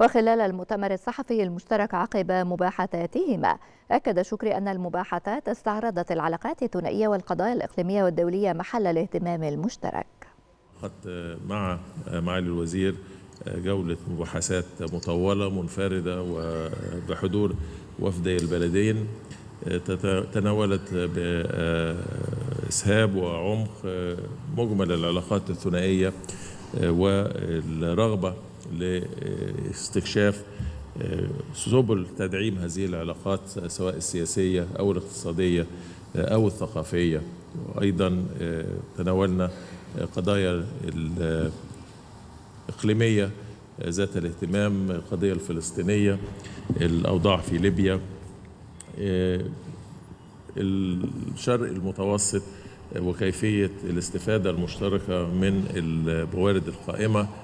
وخلال المؤتمر الصحفي المشترك عقب مباحثاتهما أكد شكري أن المباحثات استعرضت العلاقات الثنائية والقضايا الإقليمية والدولية محل الاهتمام المشترك أخذت مع معالي الوزير جولة مباحثات مطولة منفردة وبحضور وفدي البلدين تناولت بإسهاب وعمق مجمل العلاقات الثنائية والرغبة لاستكشاف آه، سبل تدعيم هذه العلاقات سواء السياسية أو الاقتصادية آه، أو الثقافية وأيضا آه، تناولنا قضايا الإقليمية ذات الاهتمام القضية الفلسطينية الأوضاع في ليبيا الشرق المتوسط وكيفية الاستفادة المشتركة من الموارد القائمة